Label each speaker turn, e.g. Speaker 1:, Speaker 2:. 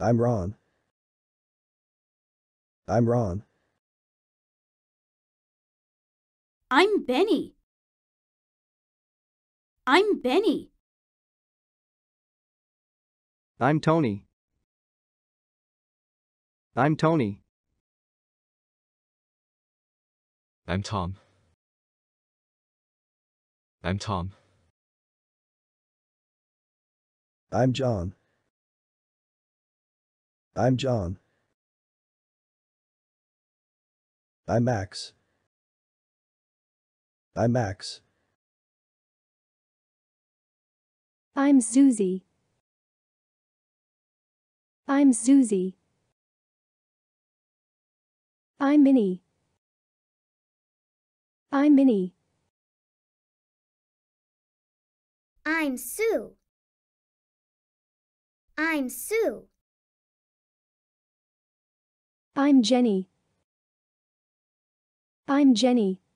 Speaker 1: I'm Ron. I'm Ron. I'm Benny. I'm Benny. I'm Tony. I'm Tony. I'm Tom. I'm Tom. I'm John. I'm John. I'm Max. I'm Max. I'm Susie. I'm Susie. I'm Minnie. I'm Minnie. I'm Sue. I'm Sue. I'm Jenny. I'm Jenny.